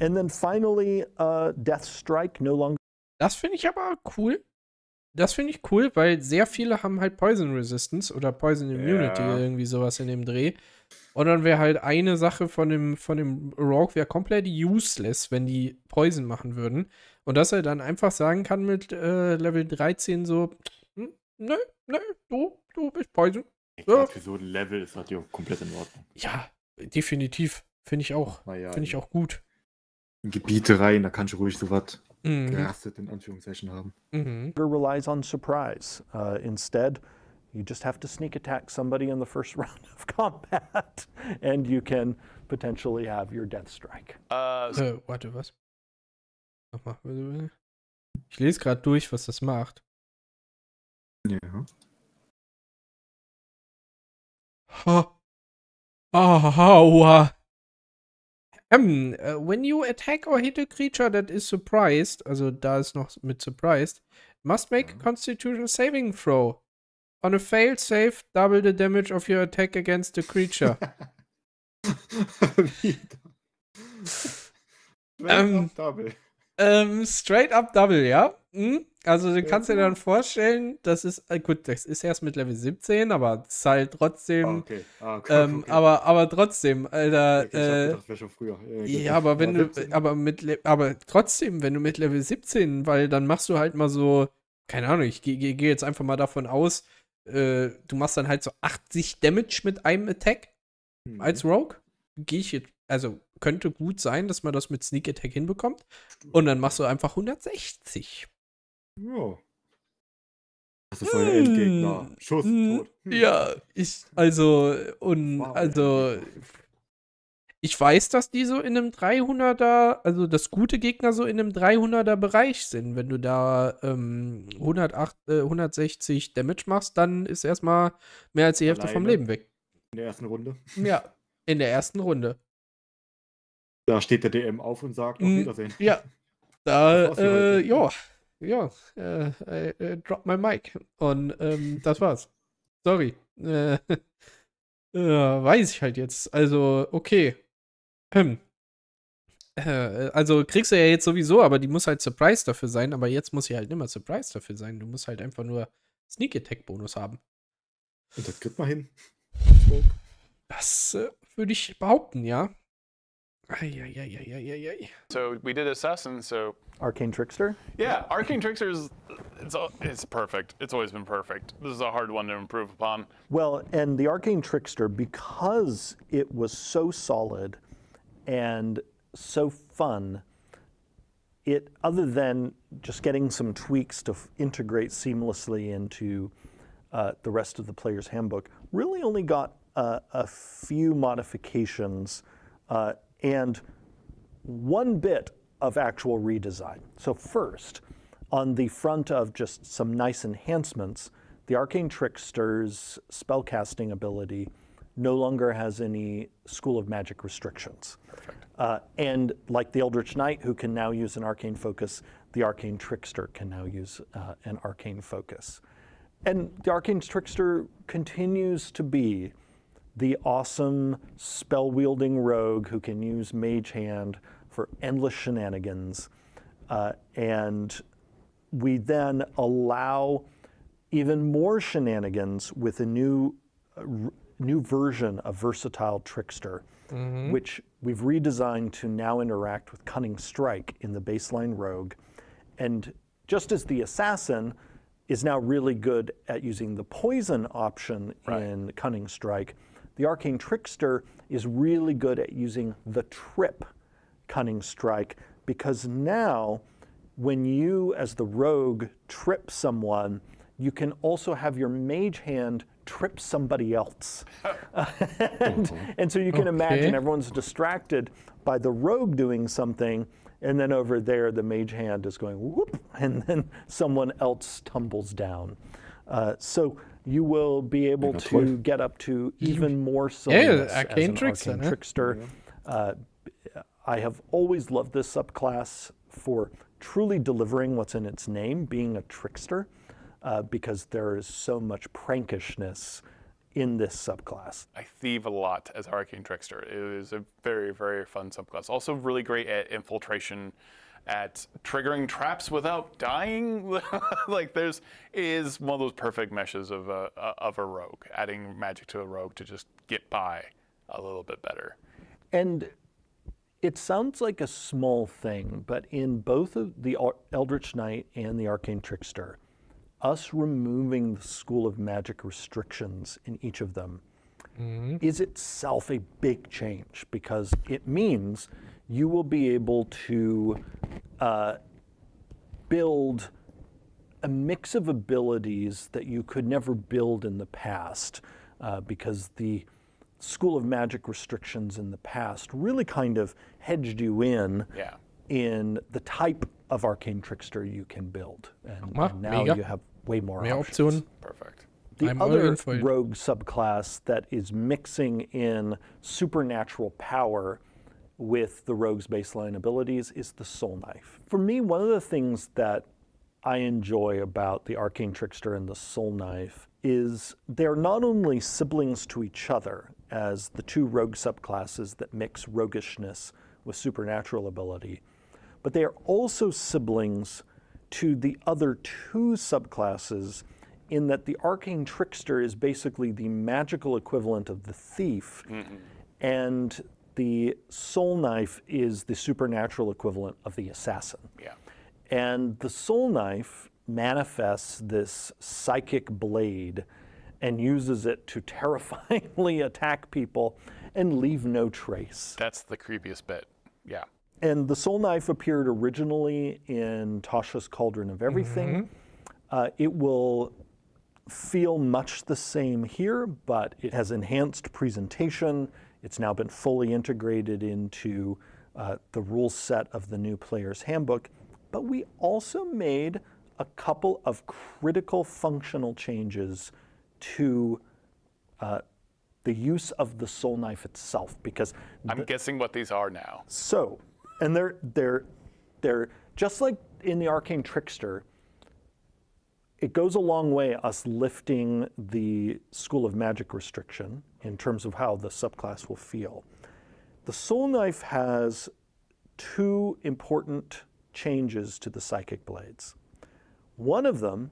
And then finally, uh, Death Strike no longer. Das finde ich aber cool. Das finde ich cool, weil sehr viele haben halt Poison Resistance oder Poison Immunity, yeah. irgendwie sowas in dem Dreh. Und dann wäre halt eine Sache von dem, von dem Rogue wäre komplett useless, wenn die Poison machen würden. Und dass er dann einfach sagen kann mit äh, Level 13 so, hm, nö, nö, du, du bist Poison. Ich ja. glaube, für so ein Level ist das ja komplett in Ordnung. Ja, definitiv. Finde ich auch. Ja, Finde ich ja. auch gut. Gebiete rein, da kannst du ruhig sowas mhm. gerastet in Anführungszeichen haben. Mhm. relies on surprise. Uh, instead, you just have to sneak attack somebody in the first round of combat and you can potentially have your death strike. Uh, äh, warte, was? Nochmal. Ich lese gerade durch, was das macht. Ja. Ha. Oh, aua. Um, hm, uh, äh, when you attack or hit a creature that is surprised, also da ist noch mit surprised, must make a mhm. constitution saving throw. On a failed save, double the damage of your attack against the creature. straight um, up ähm, double. Um, ähm, straight up double, ja. Hm? Also du kannst dir dann vorstellen, das ist, äh, gut, das ist erst mit Level 17, aber es ist halt trotzdem. Ah, okay. Ah, okay, ähm, okay. Aber, aber trotzdem, Alter. Okay, äh, gedacht, ja, ja, aber wenn du, aber mit aber trotzdem, wenn du mit Level 17, weil dann machst du halt mal so, keine Ahnung, ich gehe geh jetzt einfach mal davon aus, äh, du machst dann halt so 80 Damage mit einem Attack mhm. als Rogue. Gehe ich jetzt, also könnte gut sein, dass man das mit Sneak Attack hinbekommt. Und dann machst du einfach 160. Ja. Das ist euer Endgegner. Hm. Schuss, hm. tot. Hm. Ja, ich, also, und, wow. also, ich weiß, dass die so in einem 300er, also, dass gute Gegner so in einem 300er Bereich sind. Wenn du da ähm, 108, äh, 160 Damage machst, dann ist erstmal mehr als die Hälfte Alleine. vom Leben weg. In der ersten Runde? Ja, in der ersten Runde. Da steht der DM auf und sagt, auf Wiedersehen. Ja. Da, äh, ja ja, äh, I äh, äh, drop my mic. Und ähm, das war's. Sorry. Äh, äh weiß ich halt jetzt. Also, okay. Hm. Also kriegst du ja jetzt sowieso, aber die muss halt Surprise dafür sein, aber jetzt muss sie halt nicht mehr Surprise dafür sein. Du musst halt einfach nur Sneak Attack Bonus haben. Und das kriegt man hin. Das würde ich behaupten, ja. Yeah, yeah, yeah, yeah, yeah, yeah. So we did Assassin, so. Arcane Trickster? Yeah, Arcane Trickster is it's, it's perfect. It's always been perfect. This is a hard one to improve upon. Well, and the Arcane Trickster, because it was so solid and so fun, it, other than just getting some tweaks to integrate seamlessly into uh, the rest of the player's handbook, really only got uh, a few modifications. Uh, and one bit of actual redesign. So first, on the front of just some nice enhancements, the Arcane Trickster's spellcasting ability no longer has any School of Magic restrictions. Uh, and like the Eldritch Knight, who can now use an Arcane Focus, the Arcane Trickster can now use uh, an Arcane Focus. And the Arcane Trickster continues to be the awesome spell wielding rogue who can use Mage Hand for endless shenanigans. Uh, and we then allow even more shenanigans with a new, uh, new version of Versatile Trickster, mm-hmm. which we've redesigned to now interact with Cunning Strike in the baseline rogue. And just as the assassin, is now really good at using the poison option right. in Cunning Strike. The arcane trickster is really good at using the trip cunning strike because now when you as the rogue trip someone, you can also have your mage hand trip somebody else. and, mm-hmm. and, so you can okay. imagine everyone's distracted by the rogue doing something, and then over there the mage hand is going whoop, and then someone else tumbles down. Uh, so you will be able to get up to even more silliness yeah, arcane as an trickster, arcane trickster. Yeah. Uh, I have always loved this subclass for truly delivering what's in its name, being a trickster, uh, because there is so much prankishness in this subclass. I thieve a lot as Hurricane Trickster. It is a very, very fun subclass. Also really great at infiltration at triggering traps without dying. like there's is one of those perfect meshes of a of a rogue, adding magic to a rogue to just get by a little bit better. And it sounds like a small thing, but in both of the Eldritch Knight and the Arcane Trickster, us removing the School of Magic restrictions in each of them mm -hmm. is itself a big change because it means you will be able to uh, build a mix of abilities that you could never build in the past uh, because the School of Magic restrictions in the past really kind of hedged you in yeah. in the type of arcane trickster you can build. And, well, and now you have way more options. Option. Perfect. The I'm other rogue subclass that is mixing in supernatural power with the rogue's baseline abilities is the soul knife. For me, one of the things that I enjoy about the arcane trickster and the soul knife is they're not only siblings to each other as the two rogue subclasses that mix roguishness with supernatural ability, but they are also siblings to the other two subclasses in that the arcane trickster is basically the magical equivalent of the thief. Mm-hmm. And the soul knife is the supernatural equivalent of the assassin. Yeah. And the soul knife manifests this psychic blade and uses it to terrifyingly attack people and leave no trace. That's the creepiest bit. Yeah. And the soul knife appeared originally in Tasha's Cauldron of Everything. Mm -hmm. uh, it will feel much the same here, but it has enhanced presentation it's now been fully integrated into uh, the rule set of the new player's handbook, but we also made a couple of critical functional changes to uh, the use of the soul knife itself because I'm guessing what these are now. So, and they're they're they're just like in the arcane trickster. It goes a long way us lifting the school of magic restriction in terms of how the subclass will feel. The soul knife has two important changes to the psychic blades. One of them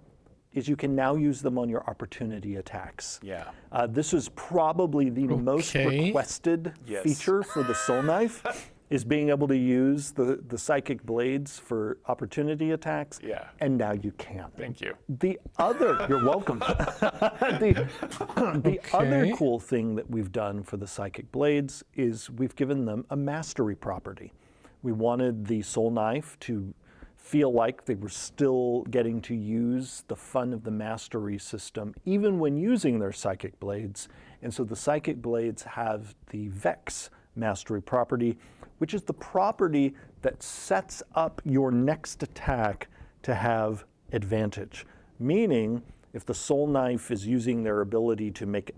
is you can now use them on your opportunity attacks. Yeah. Uh, this is probably the okay. most requested yes. feature for the soul knife. is being able to use the, the psychic blades for opportunity attacks. Yeah. And now you can. Thank you. The other, you're welcome. the the okay. other cool thing that we've done for the psychic blades is we've given them a mastery property. We wanted the soul knife to feel like they were still getting to use the fun of the mastery system, even when using their psychic blades. And so the psychic blades have the Vex mastery property which is the property that sets up your next attack to have advantage. Meaning, if the soul knife is using their ability to make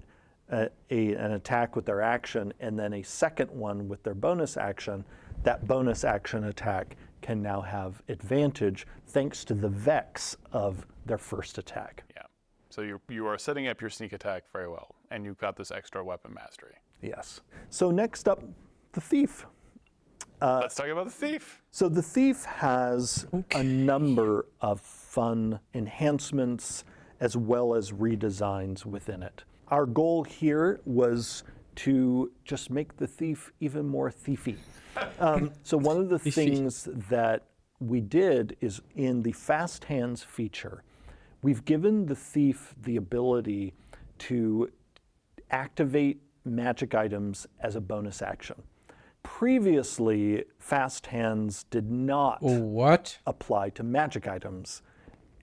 a, a, an attack with their action and then a second one with their bonus action, that bonus action attack can now have advantage thanks to the vex of their first attack. Yeah. So you you are setting up your sneak attack very well, and you've got this extra weapon mastery. Yes. So next up, the thief. Uh, Let's talk about the thief. So the thief has okay. a number of fun enhancements as well as redesigns within it. Our goal here was to just make the thief even more thiefy. Um, so one of the things that we did is in the fast hands feature, we've given the thief the ability to activate magic items as a bonus action. Previously, fast hands did not oh, what? apply to magic items,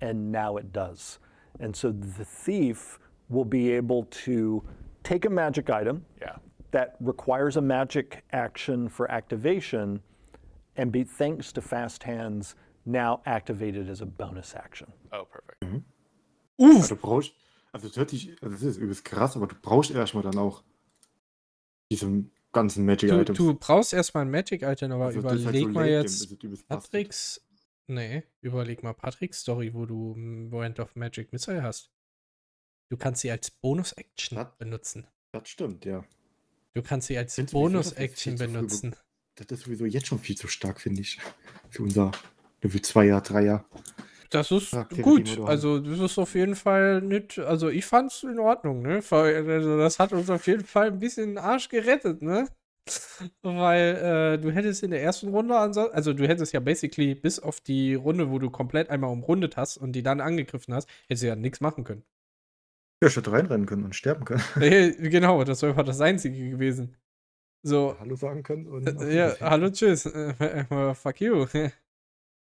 and now it does. And so the thief will be able to take a magic item yeah. that requires a magic action for activation, and be thanks to fast hands now activated as a bonus action. Oh, perfect. Mhm. also das hört sich, also das ist übelst krass, aber du brauchst erstmal dann auch diesen ganzen Magic-Items. Du, du brauchst erstmal ein Magic-Item, aber also halt überleg halt so mal jetzt Patricks. Nee, überleg mal Patricks Story, wo du Moment hm, of Magic Missile hast. Du kannst sie als Bonus-Action benutzen. Das stimmt, ja. Du kannst sie als Bonus-Action benutzen. das ist sowieso jetzt schon viel zu stark, finde ich. Für unser Level 2er, 3er. Das ist Charaktere, gut. Also, das ist auf jeden Fall nicht. Also, ich fand's in Ordnung, ne? Also, das hat uns auf jeden Fall ein bisschen den Arsch gerettet, ne? Weil äh, du hättest in der ersten Runde, ansonsten, also du hättest ja basically bis auf die Runde, wo du komplett einmal umrundet hast und die dann angegriffen hast, hättest du ja nichts machen können. Ja, ich hätte reinrennen können und sterben können. Ja, genau, das war einfach das Einzige gewesen. So. Hallo sagen können und. Äh, ja, hallo, tschüss. Äh, äh, fuck you.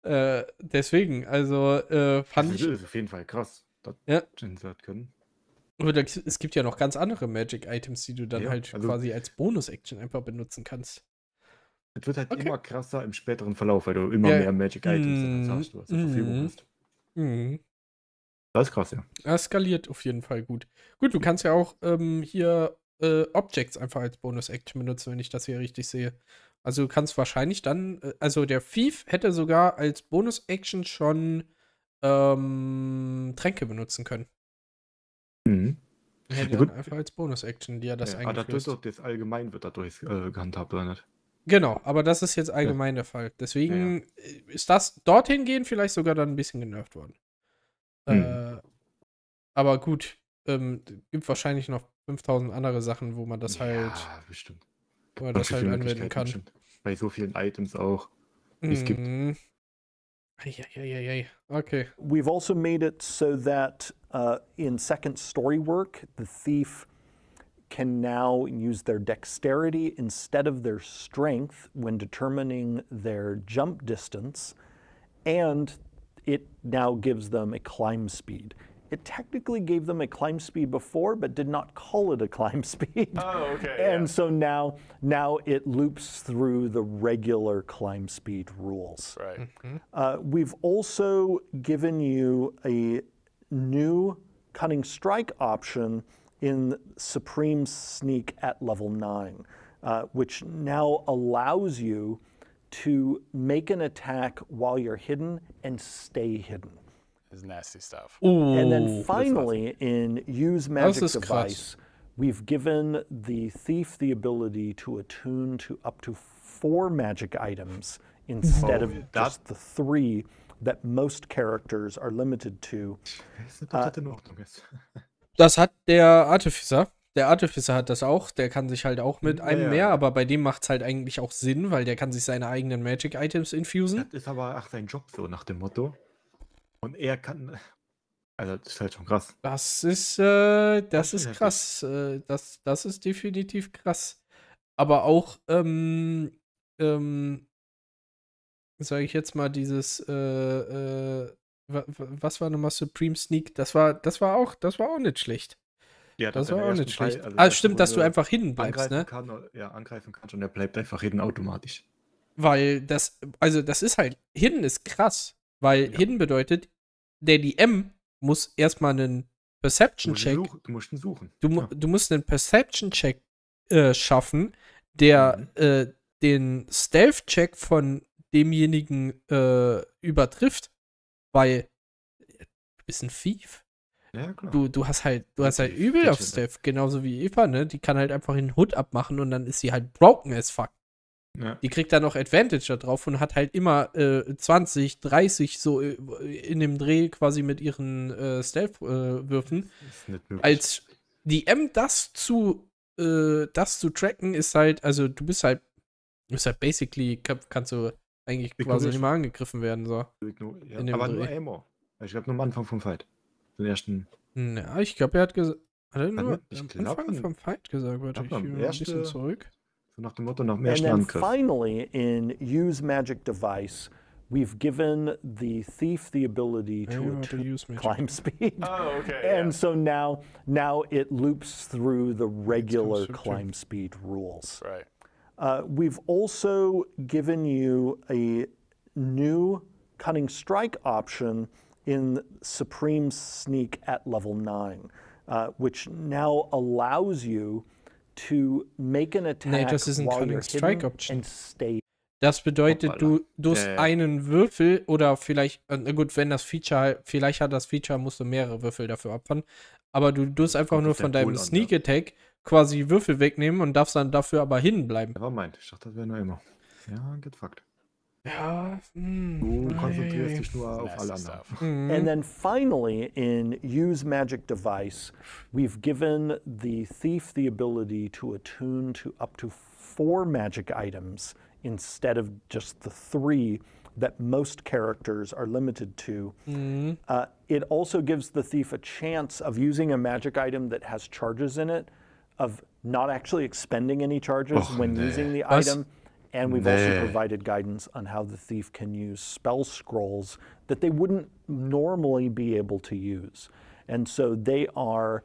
Äh, deswegen, also äh, fand also, ich. Das ist auf jeden Fall krass, dass ja. Jensen hat können. Aber da, es gibt ja noch ganz andere Magic-Items, die du dann ja, halt also quasi als Bonus-Action einfach benutzen kannst. Es wird halt okay. immer krasser im späteren Verlauf, weil du immer ja. mehr Magic-Items mm, hast, du zur Verfügung mm. hast. Mm. Das ist krass, ja. Das skaliert auf jeden Fall gut. Gut, du kannst ja auch ähm, hier äh, Objects einfach als Bonus-Action benutzen, wenn ich das hier richtig sehe. Also du kannst wahrscheinlich dann, äh, also der Thief hätte sogar als Bonus-Action schon ähm, Tränke benutzen können. Mhm. Hätte ja, gut. einfach als Bonus-Action, die er das ja, eingeführt. Aber das, das allgemein wird dadurch äh, gehandhabt, oder nicht? Genau, aber das ist jetzt allgemein ja. der Fall. Deswegen ja, ja. Äh, ist das dorthin gehen vielleicht sogar dann ein bisschen genervt worden. Hm. Äh, mhm. aber gut, ähm, gibt wahrscheinlich noch 5000 andere Sachen, wo man das halt Ja, bestimmt. wo das halt anwenden kann. Schon. Bei so vielen Items auch, mm. es gibt. Mhm. Okay. We've also made it so that uh, in second story work, the thief can now use their dexterity instead of their strength when determining their jump distance, and it now gives them a climb speed it technically gave them a climb speed before, but did not call it a climb speed. Oh, okay. and yeah. so now, now it loops through the regular climb speed rules. Right. Mm -hmm. uh, we've also given you a new cunning strike option in Supreme Sneak at level nine, uh, which now allows you to make an attack while you're hidden and stay hidden. is nasty stuff. Ooh, and then finally, in Use Magic Device, we've given the thief the ability to attune to up to four magic items instead oh, of that? just the three that most characters are limited to. Äh, uh, das hat der Artificer. Der Artificer hat das auch. Der kann sich halt auch mit einem ja, mehr, aber bei dem macht es halt eigentlich auch Sinn, weil der kann sich seine eigenen Magic Items infusen. Das ist aber auch sein Job so nach dem Motto. Und er kann. Also, das ist halt schon krass. Das ist, äh, das ist krass. Äh, das, das ist definitiv krass. Aber auch, ähm, ähm, sage ich jetzt mal, dieses, äh, äh, was war nochmal Supreme Sneak? Das war, das war auch, das war auch nicht schlecht. Ja, das, das war auch nicht Teil, schlecht. Also ah, stimmt, dass du einfach hinten bleibst, ne? Kann, ja, angreifen kannst und er bleibt einfach hinten automatisch. Weil das, also das ist halt, hinten ist krass. Weil ja. Hidden bedeutet, der DM muss erstmal einen Perception-Check. Du, du, musst ihn suchen. Du, ja. du musst einen Perception-Check äh, schaffen, der mhm. äh, den Stealth-Check von demjenigen äh, übertrifft, weil äh, du bist ein Thief. Ja, klar. Du, du hast halt, du hast halt übel auf Stealth, genauso wie Eva, ne? Die kann halt einfach den Hut abmachen und dann ist sie halt broken as fuck. Ja. Die kriegt da noch Advantage da drauf und hat halt immer äh, 20, 30 so äh, in dem Dreh quasi mit ihren äh, Stealth-Würfen. Äh, Als DM das zu äh, das zu tracken ist halt, also du bist halt, du bist halt basically, kannst du eigentlich Ignorisch. quasi nicht mal angegriffen werden. So. Ignor ja. Aber Dreh. nur Amor. Ich glaube nur am Anfang vom Fight. Den ersten. Hm, ja, ich glaube, er hat gesagt. Hat er nur am Anfang vom Fight gesagt? Warte, ich, ich ein bisschen zurück. So nach dem Motto, nach mehr and then finally, in use magic device, we've given the thief the ability to, to climb speed. Oh, okay. and yeah. so now, now it loops through the regular climb speed rules. Right. Uh, we've also given you a new cunning strike option in Supreme Sneak at level nine, uh, which now allows you to make an attack nee, das ist ein Cunning Strike Option. Das bedeutet, Hoppala. du durch äh. einen Würfel oder vielleicht, äh, na gut, wenn das Feature, vielleicht hat das Feature, musst du mehrere Würfel dafür opfern, aber du tust einfach nur von deinem Sneak Attack quasi Würfel wegnehmen und darfst dann dafür aber hinbleiben. meint, ich dachte, das wäre nur immer. Ja, get fucked. Ja, mm, du konzentrierst nee. dich nur auf alle anderen. Mhm. And then finally, in Use Magic Device, we've given the thief the ability to attune to up to four magic items instead of just the three that most characters are limited to. Mm. Uh, it also gives the thief a chance of using a magic item that has charges in it, of not actually expending any charges oh, when nee. using the Was? item. And we've nee. also provided guidance on how the thief can use spell scrolls that they wouldn't normally be able to use. And so they are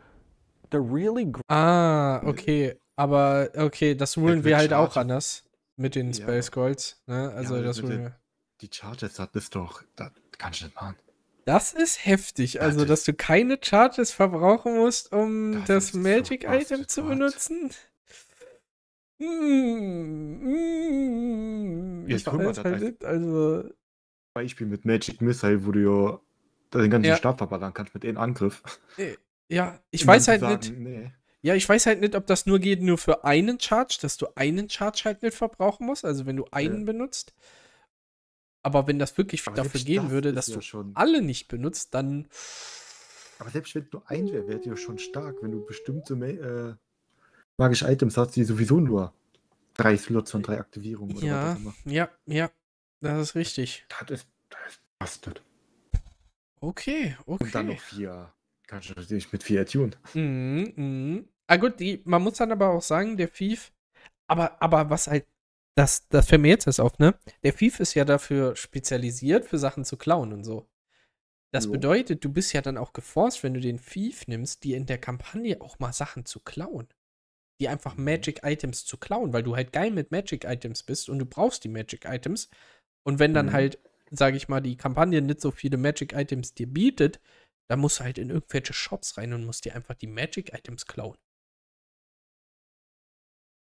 they're really Ah, okay, aber okay, das holen wir halt auch anders mit den Spell Scrolls, ne? Also ja, das rulen wir. Die Charges, das ist doch, das kannst du nicht machen. Das ist heftig, also das dass du keine Charges verbrauchen musst, um das, das Magic so Item zu benutzen. Mm, mm, mm, ja, ich guck mal, halt also. Beispiel mit Magic Missile, wo du ja den ganzen ja. Stab verballern kannst mit einem Angriff. Äh, ja, ich weiß halt sagen, nicht. Nee. Ja, ich weiß halt nicht, ob das nur geht nur für einen Charge, dass du einen Charge halt nicht verbrauchen musst, also wenn du einen ja. benutzt. Aber wenn das wirklich Aber dafür gehen das würde, dass ja du schon. alle nicht benutzt, dann. Aber selbst wenn nur ein wäre, wäre ja schon stark, wenn du bestimmte äh, magische Items hast, die sowieso nur drei Slots und drei Aktivierungen oder ja, was immer. Ja, ja, das ist richtig. Das ist, das ist bastard. Okay, okay. Und dann noch vier. Kannst du natürlich mit vier tun. Mhm, mhm. Ah gut, die, man muss dann aber auch sagen, der Thief, aber, aber was halt, das, das fällt mir jetzt erst auf, ne? Der Thief ist ja dafür spezialisiert, für Sachen zu klauen und so. Das so. bedeutet, du bist ja dann auch geforst, wenn du den Thief nimmst, dir in der Kampagne auch mal Sachen zu klauen die einfach mhm. Magic Items zu klauen, weil du halt geil mit Magic Items bist und du brauchst die Magic Items. Und wenn dann mhm. halt, sage ich mal, die Kampagne nicht so viele Magic Items dir bietet, dann musst du halt in irgendwelche Shops rein und musst dir einfach die Magic Items klauen.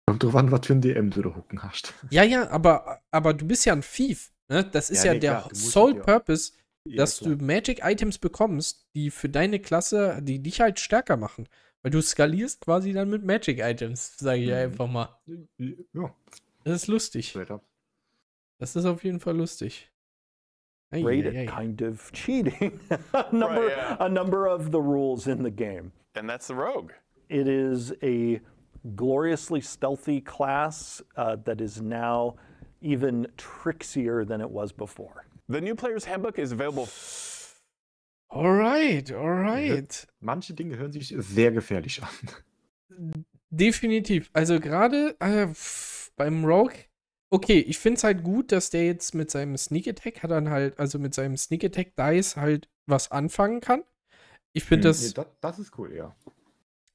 Und du wann, was für ein DM du da hocken hast. Ja, ja, aber, aber du bist ja ein Thief. Ne? Das ist ja, ja nee, der klar, Sole Purpose, dass klar. du Magic Items bekommst, die für deine Klasse, die dich halt stärker machen. Weil du skalierst quasi dann mit Magic Items, sage ich mhm. einfach mal. Ja. Das ist lustig. Das ist auf jeden Fall lustig. Hey, rated hey, hey. kind of cheating. a, number, right, yeah. a number of the rules in the game. And that's the rogue. It is a gloriously stealthy class uh, that is now even trickier than it was before. The new player's handbook is available Alright, alright. Manche Dinge hören sich sehr gefährlich an. Definitiv. Also gerade äh, beim Rogue, okay, ich finde es halt gut, dass der jetzt mit seinem Sneak Attack hat dann halt, also mit seinem Sneak Attack Dice halt was anfangen kann. Ich finde hm, das, nee, das, das. ist cool, ja.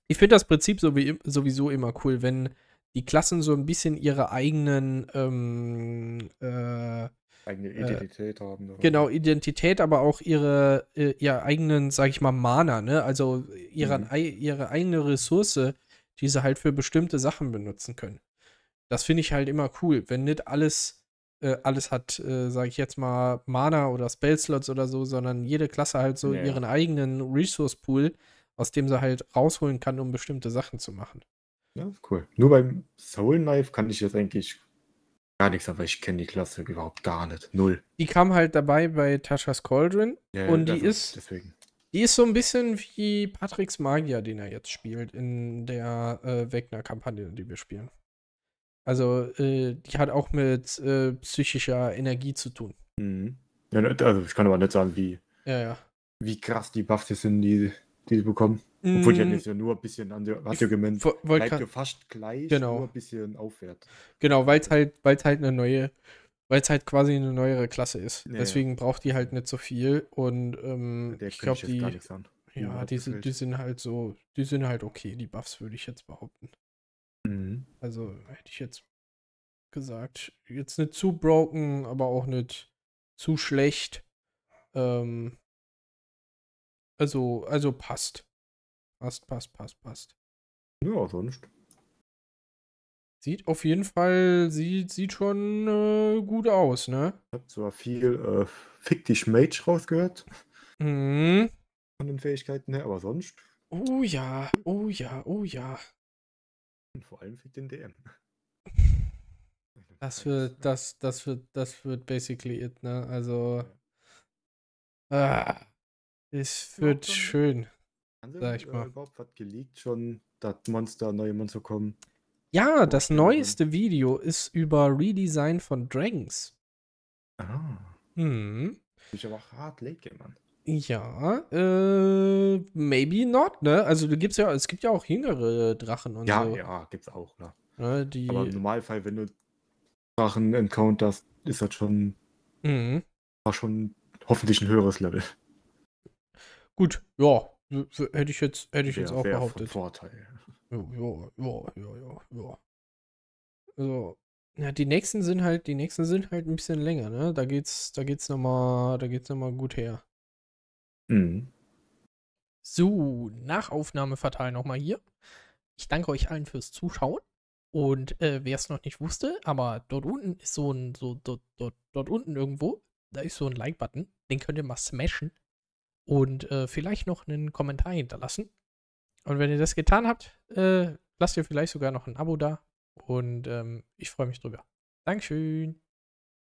Ich finde das Prinzip sowieso immer cool, wenn die Klassen so ein bisschen ihre eigenen ähm, äh, Eigene äh, Identität äh, haben. Oder? Genau, Identität, aber auch ihre, äh, ihr eigenen, sag ich mal, Mana, ne? Also ihre, mhm. ihre eigene Ressource, die sie halt für bestimmte Sachen benutzen können. Das finde ich halt immer cool, wenn nicht alles, äh, alles hat, äh, sag ich jetzt mal, Mana oder Spellslots oder so, sondern jede Klasse halt so nee. ihren eigenen Resource Pool, aus dem sie halt rausholen kann, um bestimmte Sachen zu machen. Ja, cool. Nur beim Soul Knife kann ich jetzt eigentlich gar nichts, aber ich kenne die Klasse überhaupt gar nicht. Null. Die kam halt dabei bei Tasha's Cauldron ja, und die ist deswegen. die ist so ein bisschen wie Patricks Magier, den er jetzt spielt in der äh, Wegner-Kampagne, die wir spielen. Also äh, die hat auch mit äh, psychischer Energie zu tun. Mhm. Ja, ne, also ich kann aber nicht sagen, wie, ja, ja. wie krass die Buffs sind, die die sie bekommen. Halt mm. Obwohl Jan ist ja nur ein bisschen an der Argument bleibt ja fast gleich, genau. nur ein bisschen aufwärts. Genau, weil es halt, weil's halt eine neue, weil es halt quasi eine neuere Klasse ist. Ja, Deswegen ja. braucht die halt nicht so viel und ähm, ich glaube, die, ja, halt die, sind, die sind halt so, die sind halt okay, die Buffs würde ich jetzt behaupten. Mhm. Also hätte ich jetzt gesagt, jetzt nicht zu broken, aber auch nicht zu schlecht. Ähm, also, also passt. Passt, passt, passt, passt. Ja, sonst. Sieht auf jeden Fall, sieht, sieht schon äh, gut aus, ne? Ich hab zwar viel äh, Fick dich Mage rausgehört. Mhm. Von den Fähigkeiten her, aber sonst. Oh ja, oh ja, oh ja. Und vor allem Fick den DM. Das wird, das, das wird, das wird basically it, ne? Also. Ah. Es wird schön. sag ich äh, mal. überhaupt was geleakt schon, dass Monster, neue Monster kommen? Ja, das neueste Video ist über Redesign von Dragons. Ah. Mhm. Ich aber hart late game, Mann. Ja, äh, maybe not, ne? Also du gibt's ja, es gibt ja auch jüngere Drachen und ja, so. Ja, ja, gibt's auch, ne? ne die... Aber im Normalfall, wenn du Drachen encounterst, ist das schon, mhm. war schon hoffentlich ein höheres Level. Gut, ja, hätte ich jetzt, hätte ich wär, jetzt auch behauptet. Vorteil. Ja, ja, ja, ja, ja. Also, ja, die nächsten sind halt, die nächsten sind halt ein bisschen länger, ne? Da geht's, da geht's nochmal, da geht's nochmal gut her. Mhm. So, Nachaufnahme verteilen nochmal hier. Ich danke euch allen fürs Zuschauen. Und äh, wer es noch nicht wusste, aber dort unten ist so ein, so dort, dort, dort unten irgendwo, da ist so ein Like-Button. Den könnt ihr mal smashen und äh, vielleicht noch einen Kommentar hinterlassen. Und wenn ihr das getan habt, äh, lasst ihr vielleicht sogar noch ein Abo da. Und ähm, ich freue mich drüber. Dankeschön.